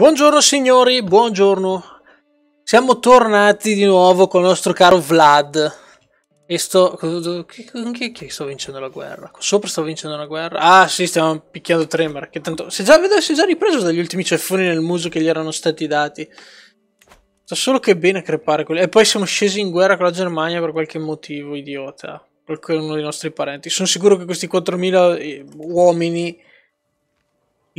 Buongiorno signori, buongiorno. Siamo tornati di nuovo con il nostro caro Vlad. E sto... Con chi, chi sto vincendo la guerra? Sopra sto vincendo la guerra? Ah sì, stiamo picchiando Tremor, che tanto... Si è già, vedo, si è già ripreso dagli ultimi ceffoni nel muso che gli erano stati dati. Sa solo che bene crepare quelli... E poi siamo scesi in guerra con la Germania per qualche motivo idiota. Qualcuno dei nostri parenti. Sono sicuro che questi 4.000 eh, uomini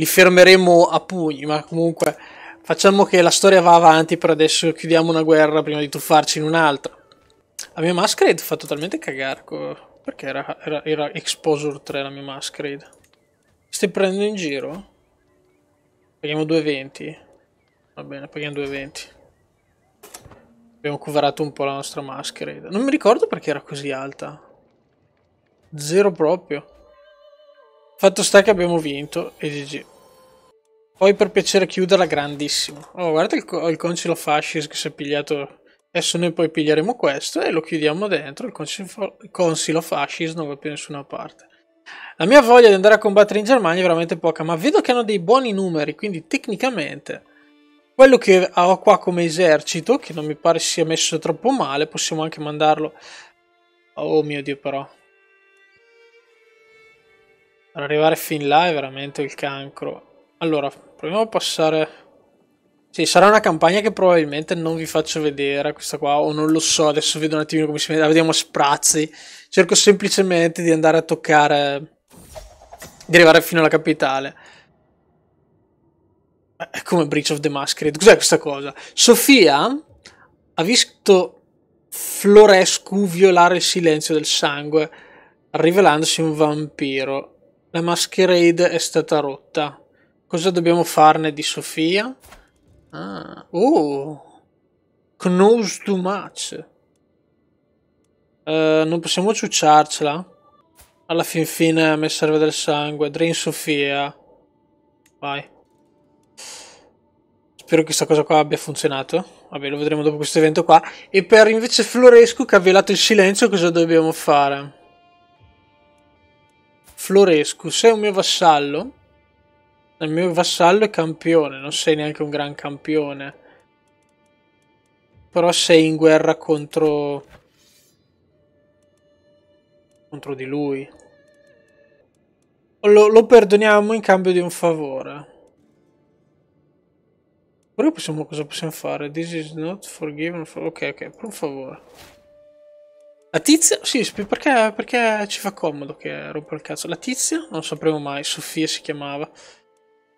li fermeremo a pugni, ma comunque facciamo che la storia va avanti per adesso chiudiamo una guerra prima di tuffarci in un'altra. La mia Masquerade fa totalmente cagare. Perché era, era, era, Exposure 3 la mia Masquerade? Stai prendendo in giro? Paghiamo 2,20. Va bene, paghiamo 2,20. Abbiamo coverato un po' la nostra Masquerade. Non mi ricordo perché era così alta. Zero proprio. Fatto sta che abbiamo vinto e GG. Poi per piacere chiuderla grandissimo. Oh, guarda il, co- il concilo fascis che si è pigliato. Adesso noi poi piglieremo questo e lo chiudiamo dentro. Il concilo, il fascis non va più da nessuna parte. La mia voglia di andare a combattere in Germania è veramente poca, ma vedo che hanno dei buoni numeri, quindi tecnicamente quello che ho qua come esercito, che non mi pare sia messo troppo male, possiamo anche mandarlo... Oh mio Dio però. Per arrivare fin là è veramente il cancro. Allora, proviamo a passare... Sì, sarà una campagna che probabilmente non vi faccio vedere, questa qua, o non lo so, adesso vedo un attimino come si vede, la vediamo a sprazzi. Cerco semplicemente di andare a toccare, di arrivare fino alla capitale. È eh, come Breach of the Masquerade, cos'è questa cosa? Sofia ha visto Florescu violare il silenzio del sangue, rivelandosi un vampiro. La masquerade è stata rotta. Cosa dobbiamo farne di Sofia? Ah, oh! Knows too much. Uh, non possiamo ciucciarcela? Alla fin fine a me serve del sangue. Drain Sofia. Vai. Spero che questa cosa qua abbia funzionato. Vabbè, lo vedremo dopo questo evento qua. E per invece Floresco che ha velato il silenzio, cosa dobbiamo fare? Floresco, sei un mio vassallo? Il mio vassallo è campione, non sei neanche un gran campione. Però sei in guerra contro... contro di lui. Lo, lo perdoniamo in cambio di un favore. Però possiamo, cosa possiamo fare? This is not forgiven. For... Ok, ok, per un favore. La tizia? Sì, perché, perché ci fa comodo che rompa il cazzo. La tizia? Non sapremo mai. Sofia si chiamava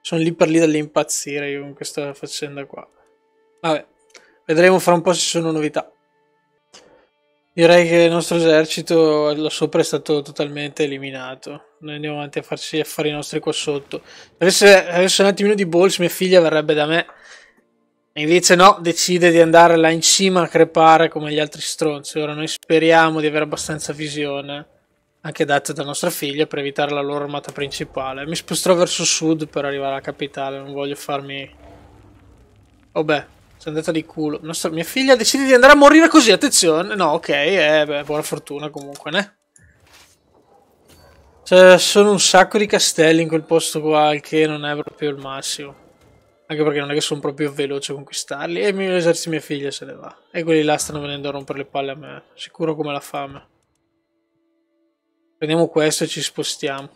sono lì per lì dall'impazzire io con questa faccenda qua. Vabbè, vedremo fra un po' se sono novità. Direi che il nostro esercito là sopra è stato totalmente eliminato. Noi andiamo avanti a farci gli affari nostri qua sotto. Avesse, avesse un attimino di balls, mia figlia verrebbe da me. E invece no, decide di andare là in cima a crepare come gli altri stronzi. Ora noi speriamo di avere abbastanza visione anche date da nostra figlia per evitare la loro armata principale. Mi sposterò verso sud per arrivare alla capitale, non voglio farmi... Oh beh, sono andata di culo. Nostra... Mia figlia decide di andare a morire così, attenzione! No, ok, eh, beh, buona fortuna comunque, ne? Cioè, sono un sacco di castelli in quel posto qua, il che non è proprio il massimo. Anche perché non è che sono proprio veloce a conquistarli. E l'esercito mia figlia se ne va. E quelli là stanno venendo a rompere le palle a me, sicuro come la fame. Prendiamo questo e ci spostiamo.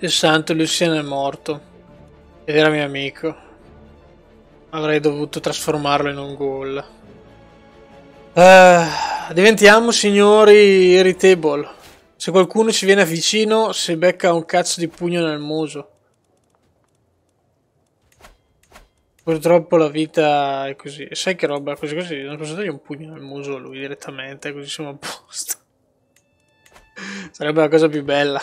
Il santo Lucien è morto. Ed era mio amico. Avrei dovuto trasformarlo in un ghoul. Uh, eh, diventiamo signori irritable. Se qualcuno ci viene vicino, si becca un cazzo di pugno nel muso. Purtroppo la vita è così. sai che roba? Così così. Non posso dargli un pugno nel muso a lui direttamente, così siamo a posto. Sarebbe la cosa più bella.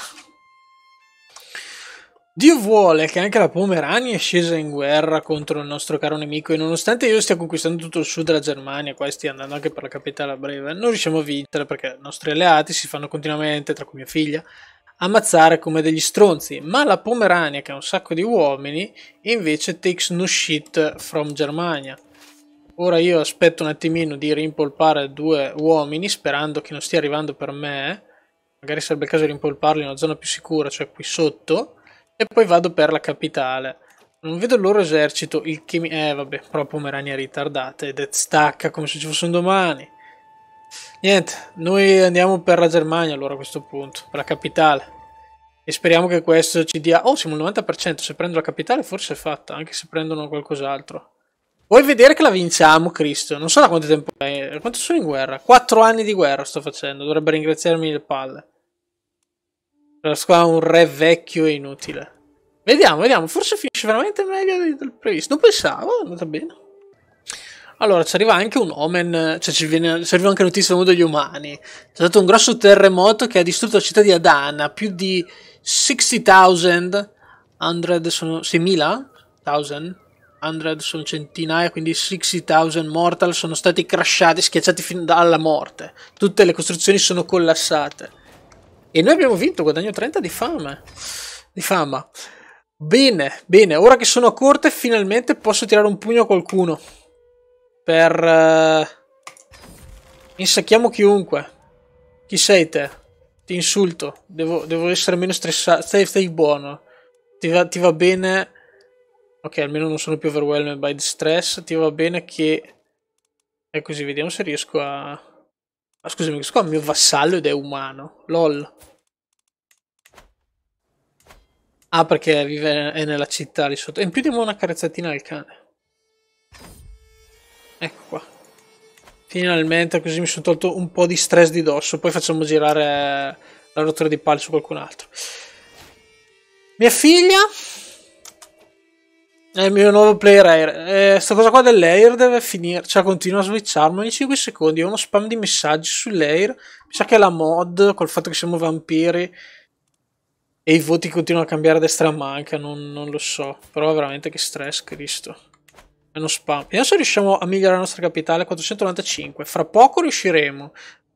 Dio vuole che anche la Pomerania è scesa in guerra contro il nostro caro nemico e nonostante io stia conquistando tutto il sud della Germania, qua stia andando anche per la capitale a breve, non riusciamo a vincere perché i nostri alleati si fanno continuamente, tra cui mia figlia, ammazzare come degli stronzi, ma la Pomerania, che ha un sacco di uomini, invece takes no shit from Germania. Ora io aspetto un attimino di rimpolpare due uomini, sperando che non stia arrivando per me, eh magari sarebbe il caso di rimpolparli in una zona più sicura, cioè qui sotto, e poi vado per la capitale. Non vedo il loro esercito, il che mi... Eh vabbè, però Pomerania ritardata ed è stacca come se ci fosse un domani. Niente, noi andiamo per la Germania allora a questo punto, per la capitale. E speriamo che questo ci dia... Oh, siamo al 90%, se prendo la capitale forse è fatta, anche se prendono qualcos'altro. Vuoi vedere che la vinciamo, Cristo? Non so da quanto tempo è. Quanto sono in guerra? Quattro anni di guerra sto facendo. Dovrebbe ringraziarmi le palle. La squadra un re vecchio e inutile. Vediamo, vediamo. Forse finisce veramente meglio del previsto. Non pensavo, è andata bene. Allora, ci arriva anche un omen, cioè ci, viene, ci arriva anche notizia del mondo degli umani. C'è stato un grosso terremoto che ha distrutto la città di Adana, più di 60.000, 100, sono 6.000? 1000? 100 sono centinaia, quindi 60.000 mortal sono stati crashati, schiacciati fino alla morte. Tutte le costruzioni sono collassate. E noi abbiamo vinto, guadagno 30 di fama. Di fama. Bene, bene, ora che sono a corte finalmente posso tirare un pugno a qualcuno. Per... Uh, insacchiamo chiunque. Chi sei te? Ti insulto. Devo, devo essere meno stressato. Stai, stai buono. Ti va, ti va bene Ok, almeno non sono più overwhelmed by the stress. Ti va bene che... E così, vediamo se riesco a... Ah, scusami, questo qua è il mio vassallo ed è umano. LOL. Ah, perché vive è nella città lì sotto. E in più devo una carezzatina al cane. Ecco qua. Finalmente, così mi sono tolto un po' di stress di dosso. Poi facciamo girare la rottura di palle su qualcun altro. Mia figlia è il mio nuovo player air. Eh, sta cosa qua dell'air deve finire. Cioè, continua a switcharmi ogni 5 secondi. Ho uno spam di messaggi sull'air. Mi sa che è la mod, col fatto che siamo vampiri. E i voti continuano a cambiare a destra a manca. Non, non lo so. Però veramente che stress, Cristo. È uno spam. Vediamo se riusciamo a migliorare la nostra capitale. 495. Fra poco riusciremo.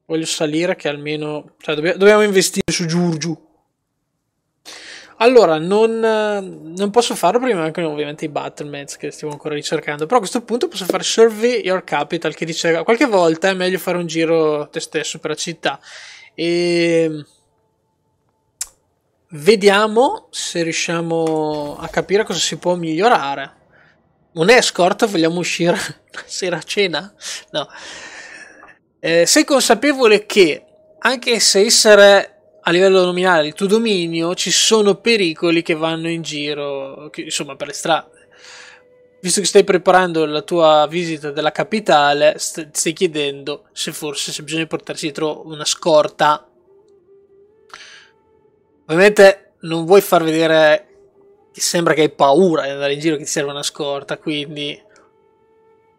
Voglio salire che almeno... Cioè, dobbiamo investire su Giurgiu. Allora, non, eh, non, posso farlo prima che ovviamente i battle che stiamo ancora ricercando, però a questo punto posso fare Survey Your Capital che dice qualche volta è meglio fare un giro te stesso per la città. E ehm, vediamo se riusciamo a capire cosa si può migliorare. Un escort, vogliamo uscire una sera a cena? No. Eh, sei consapevole che anche se essere a livello nominale il tuo dominio ci sono pericoli che vanno in giro, che, insomma, per le strade. Visto che stai preparando la tua visita della capitale, st- stai chiedendo se forse se bisogna portarsi dietro una scorta. Ovviamente non vuoi far vedere che sembra che hai paura di andare in giro che ti serve una scorta, quindi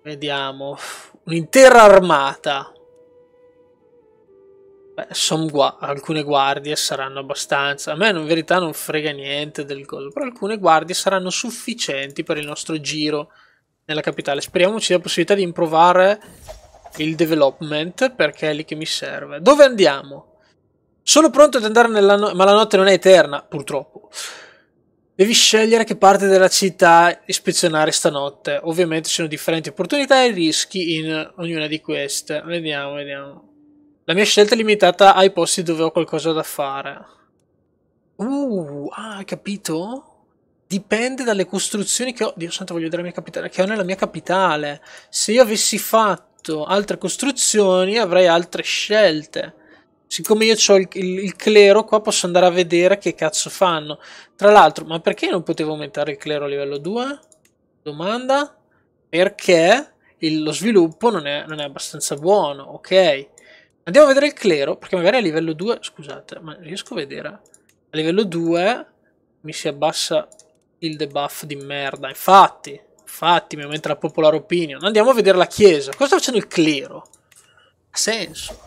vediamo un'intera armata Beh, gua- alcune guardie saranno abbastanza. A me in verità non frega niente del gol, però alcune guardie saranno sufficienti per il nostro giro nella capitale. Speriamo ci sia la possibilità di improvare il development perché è lì che mi serve. Dove andiamo? Sono pronto ad andare nella notte, ma la notte non è eterna, purtroppo. Devi scegliere che parte della città ispezionare stanotte. Ovviamente ci sono differenti opportunità e rischi in ognuna di queste. Vediamo, vediamo. La mia scelta è limitata ai posti dove ho qualcosa da fare. Uh, ah, hai capito? Dipende dalle costruzioni che ho... Dio santo, voglio vedere la mia capitale, che ho nella mia capitale. Se io avessi fatto altre costruzioni, avrei altre scelte. Siccome io ho il, il, il clero qua, posso andare a vedere che cazzo fanno. Tra l'altro, ma perché non potevo aumentare il clero a livello 2? Domanda. Perché il, lo sviluppo non è, non è abbastanza buono, ok? Andiamo a vedere il clero, perché magari a livello 2, scusate, ma riesco a vedere. A livello 2 mi si abbassa il debuff di merda, infatti, infatti mi aumenta la popolare opinion. Andiamo a vedere la chiesa. Cosa sta facendo il clero? Ha senso.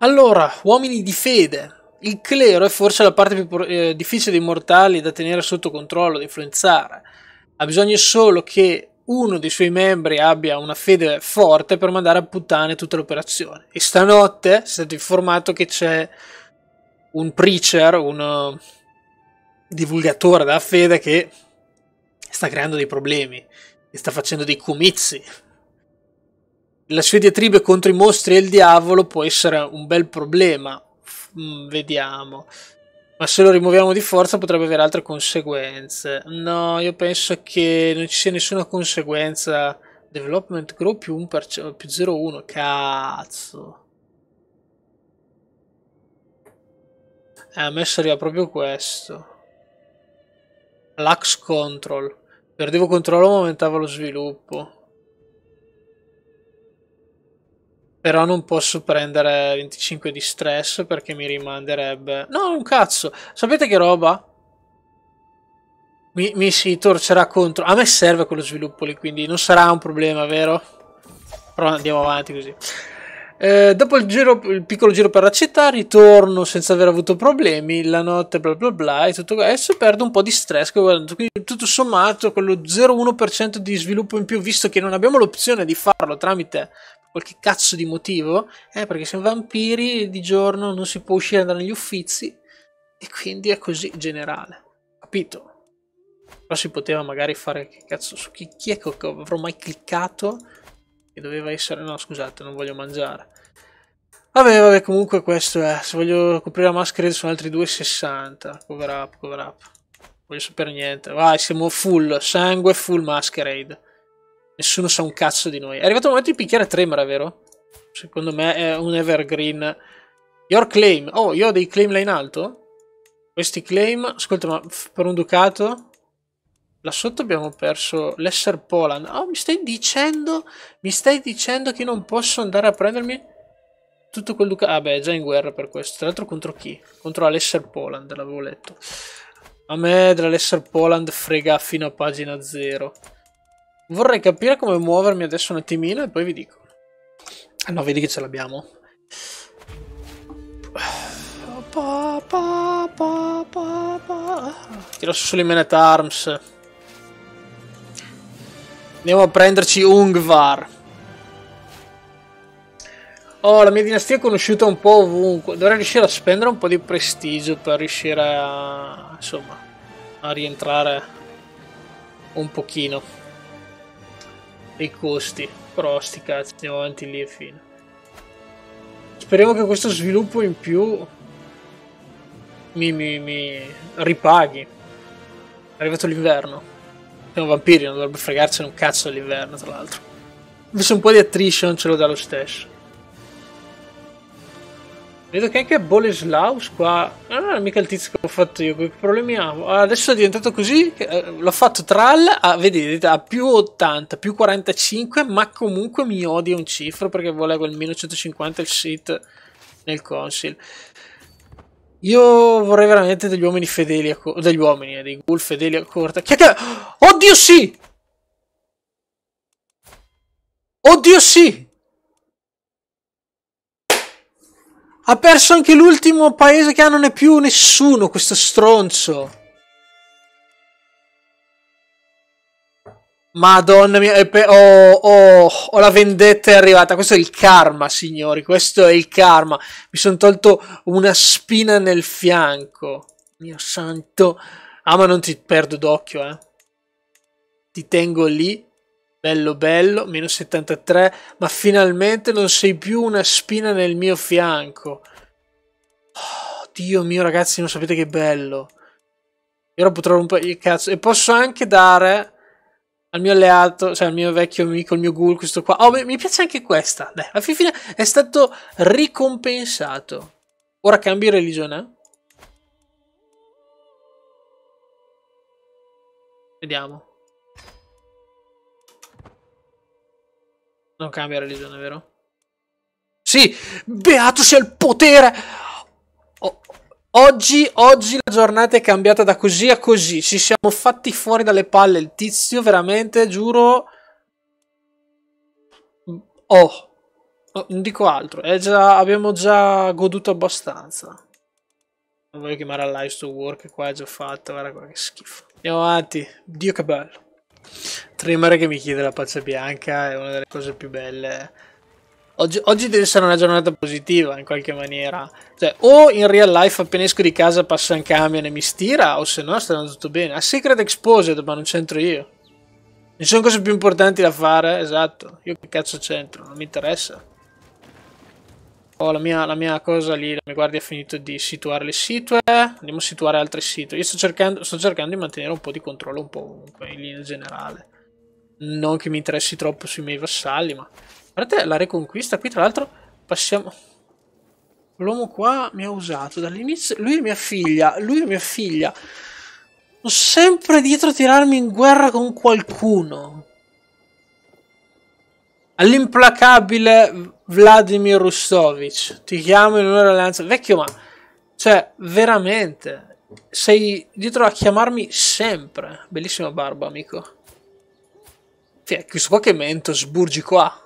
Allora, uomini di fede. Il clero è forse la parte più eh, difficile dei mortali da tenere sotto controllo, da influenzare. Ha bisogno solo che uno dei suoi membri abbia una fede forte per mandare a puttane tutta l'operazione. E stanotte è stato informato che c'è un preacher, un uh, divulgatore della fede che sta creando dei problemi e sta facendo dei comizi. La sua diatribe contro i mostri e il diavolo può essere un bel problema. Mm, vediamo. Ma se lo rimuoviamo di forza potrebbe avere altre conseguenze. No, io penso che non ci sia nessuna conseguenza. Development Grow più 1%, più 0,1. Cazzo. Eh, a me serviva proprio questo. L'ax control. Perdevo controllo ma aumentava lo sviluppo. Però non posso prendere 25 di stress perché mi rimanderebbe... No, un cazzo! Sapete che roba? Mi, mi si torcerà contro. A me serve quello sviluppo lì, quindi non sarà un problema, vero? Però andiamo avanti così. Eh, dopo il, giro, il, piccolo giro per la città, ritorno senza aver avuto problemi. La notte, bla bla bla, e tutto questo, adesso perdo un po' di stress. Quindi, tutto sommato, quello 0,1% di sviluppo in più, visto che non abbiamo l'opzione di farlo tramite qualche cazzo di motivo? Eh, perché siamo vampiri, di giorno non si può uscire andare negli uffizi e quindi è così generale. Capito? Però si poteva magari fare che cazzo su chi, chi è che avrò mai cliccato che doveva essere... No, scusate, non voglio mangiare. Vabbè, vabbè, comunque questo è. Se voglio coprire la maschera sono altri 2,60. Cover up, cover up. Non voglio sapere niente. Vai, siamo full. Sangue, full masquerade. Nessuno sa un cazzo di noi. È arrivato il momento di picchiare Tremora, vero? Secondo me è un evergreen. Your claim. Oh, io ho dei claim là in alto? Questi claim... Ascolta, ma per un ducato... Là sotto abbiamo perso l'Esser Poland. Oh, mi stai dicendo... Mi stai dicendo che non posso andare a prendermi... Tutto quel ducato... Ah beh, è già in guerra per questo. Tra l'altro contro chi? Contro l'Esser Poland, l'avevo letto. A me dell'Esser Poland frega fino a pagina 0. Vorrei capire come muovermi adesso un attimino e poi vi dico. Ah no, vedi che ce l'abbiamo. Tiro su sulle men at arms. Andiamo a prenderci Ungvar. Oh, la mia dinastia è conosciuta un po' ovunque. Dovrei riuscire a spendere un po' di prestigio per riuscire a... Insomma, a rientrare un pochino dei costi. Però sti cazzi, andiamo avanti lì e fine. Speriamo che questo sviluppo in più mi, mi, mi ripaghi. È arrivato l'inverno. Siamo vampiri, non dovrebbe fregarsene un cazzo dell'inverno, tra l'altro. Ho visto un po' di attrition, ce lo dà lo stesso. Vedo che anche Boleslaus qua. Ah, non è mica il tizio che ho fatto io. Che problemi ha? Ah, adesso è diventato così. Eh, l'ho fatto trall a, ah, vedete, a più 80, più 45. Ma comunque mi odia un cifro perché volevo almeno 150 il sit nel consil. Io vorrei veramente degli uomini fedeli a corta. Degli uomini, eh, dei ghoul fedeli a corta. Chi che. Oddio sì! Oddio sì! Ha perso anche l'ultimo paese che ha, non è più nessuno, questo stronzo. Madonna mia, oh, oh, oh, la vendetta è arrivata. Questo è il karma, signori. Questo è il karma. Mi sono tolto una spina nel fianco. Mio santo. Ah, ma non ti perdo d'occhio, eh. Ti tengo lì Bello, bello, meno 73, ma finalmente non sei più una spina nel mio fianco. Oh, Dio mio ragazzi, non sapete che bello. E ora potrò rompere il cazzo. E posso anche dare al mio alleato, cioè al mio vecchio amico, il mio ghoul, questo qua. Oh, mi piace anche questa. Beh, alla fine è stato ricompensato. Ora cambi religione. Eh? Vediamo. Non cambia religione, vero? Sì, beato sia il potere! O oggi, oggi la giornata è cambiata da così a così. Ci siamo fatti fuori dalle palle. Il tizio, veramente, giuro... Mm, oh, oh, non dico altro. Già, abbiamo già goduto abbastanza. Non voglio chiamare a live to work, qua è già fatto, guarda qua che schifo. Andiamo avanti. Dio che bello streamer che mi chiede la pace bianca è una delle cose più belle. Oggi, oggi, deve essere una giornata positiva in qualche maniera. Cioè, o in real life appena esco di casa passo un camion e mi stira, o se no stanno tutto bene. A Secret Exposed, ma non c'entro io. Ci sono cose più importanti da fare, esatto. Io che cazzo c'entro, non mi interessa. Oh, la mia, la mia cosa lì, la mia guardia ha finito di situare le situe. Andiamo a situare altre situe. Io sto cercando, sto cercando di mantenere un po' di controllo un po' ovunque, in linea generale non che mi interessi troppo sui miei vassalli, ma... Guardate la reconquista, qui tra l'altro passiamo... L'uomo qua mi ha usato dall'inizio... Lui è mia figlia, lui è mia figlia. Sono sempre dietro a tirarmi in guerra con qualcuno. All'implacabile Vladimir Rustovic. Ti chiamo in un'ora alleanza. Vecchio, ma... Cioè, veramente. Sei dietro a chiamarmi sempre. Bellissima barba, amico. Cioè, questo qua che mento, sburgi qua.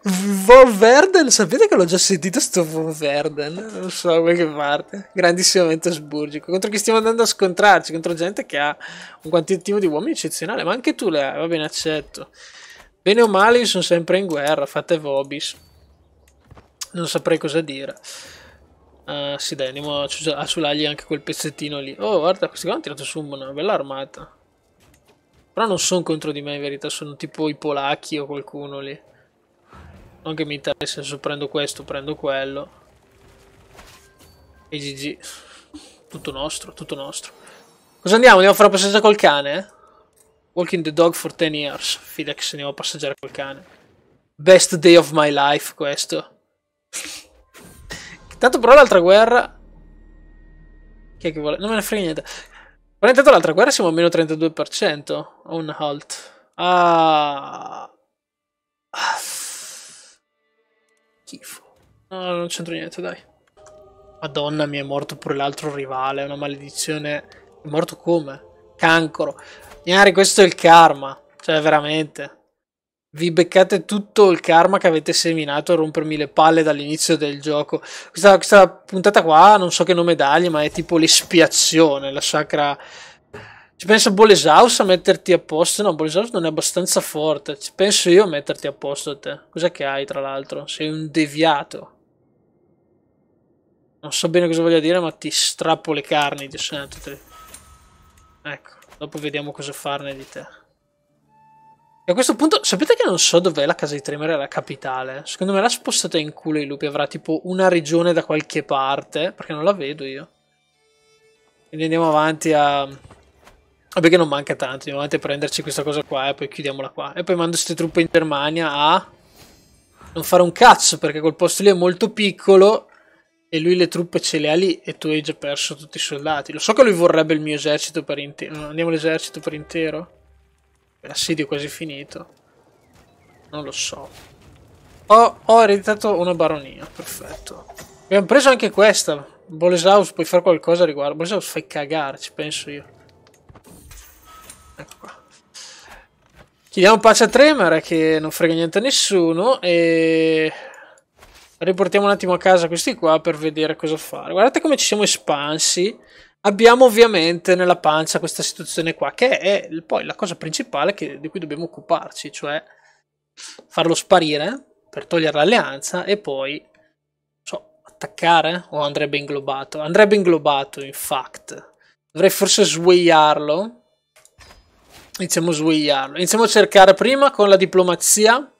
Von Verden, sapete che l'ho già sentito sto Verden? Non so da che parte. Grandissimamente sburgico. Contro chi stiamo andando a scontrarci? Contro gente che ha un quantitativo di uomini eccezionale. Ma anche tu le hai, va bene, accetto. Bene o male, io sono sempre in guerra. Fate vobis. Non saprei cosa dire. Uh, sì, dai, andiamo a, a anche quel pezzettino lì. Oh, guarda, questi qua hanno tirato su una bella armata. Però non sono contro di me, in verità, sono tipo i polacchi o qualcuno lì. Non che mi interessa, se prendo questo, prendo quello. E GG. Tutto nostro, tutto nostro. Cosa andiamo? Andiamo a fare una passeggiata col cane? Walking the dog for 10 years. se andiamo a passeggiare col cane. Best day of my life, questo. Intanto però l'altra guerra... Chi è che vuole? Non me ne frega niente. Però intanto l'altra guerra siamo a meno 32%. On halt. Ah. ah... Schifo. No, non c'entro niente, dai. Madonna, mi è morto pure l'altro rivale. Una maledizione. È morto come? Cancro. Gnari, questo è il karma. Cioè, veramente vi beccate tutto il karma che avete seminato a rompermi le palle dall'inizio del gioco. Questa, questa puntata qua, non so che nome dargli, ma è tipo l'espiazione, la sacra... Ci penso Bolesaus a metterti a posto? No, Bolesaus non è abbastanza forte. Ci penso io a metterti a posto te. Cos'è che hai, tra l'altro? Sei un deviato. Non so bene cosa voglia dire, ma ti strappo le carni, di santo. Te. Ecco, dopo vediamo cosa farne di te. E a questo punto, sapete che non so dov'è la casa di Tremere, la capitale? Secondo me l'ha spostata in culo i lupi, avrà tipo una regione da qualche parte, perché non la vedo io. Quindi andiamo avanti a... Vabbè che non manca tanto, andiamo avanti a prenderci questa cosa qua e poi chiudiamola qua. E poi mando queste truppe in Germania a... Non fare un cazzo, perché quel posto lì è molto piccolo e lui le truppe ce le ha lì e tu hai già perso tutti i soldati. Lo so che lui vorrebbe il mio esercito per intero. Andiamo l'esercito per intero? L'assedio è quasi finito. Non lo so. Ho, oh, oh, ho ereditato una baronia, perfetto. Abbiamo preso anche questa. Boleslaus, puoi fare qualcosa a riguardo. Bolesaus fai cagare, ci penso io. Ecco qua. Chiediamo pace a Tremere che non frega niente a nessuno e riportiamo un attimo a casa questi qua per vedere cosa fare. Guardate come ci siamo espansi abbiamo ovviamente nella pancia questa situazione qua, che è poi la cosa principale che, di cui dobbiamo occuparci, cioè farlo sparire per togliere l'alleanza e poi so, attaccare o andrebbe inglobato? Andrebbe inglobato, in fact. Dovrei forse svegliarlo. Iniziamo a svegliarlo. Iniziamo a cercare prima con la diplomazia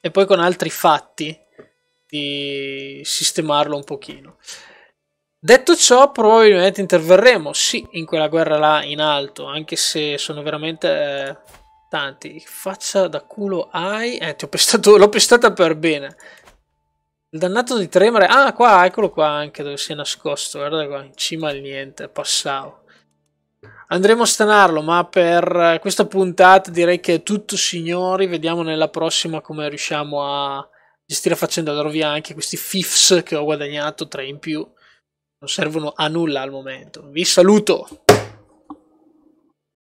e poi con altri fatti di sistemarlo un pochino. Detto ciò, probabilmente interverremo, sì, in quella guerra là in alto, anche se sono veramente eh, tanti. Faccia da culo hai... Eh, ti ho pestato, l'ho pestata per bene. Il dannato di tremare... Ah, qua, eccolo qua anche dove si è nascosto, guarda qua, in cima al niente, passavo. Andremo a stanarlo, ma per questa puntata direi che è tutto, signori. Vediamo nella prossima come riusciamo a gestire la faccenda. Darò via anche questi fifs che ho guadagnato, tre in più non servono a nulla al momento. Vi saluto!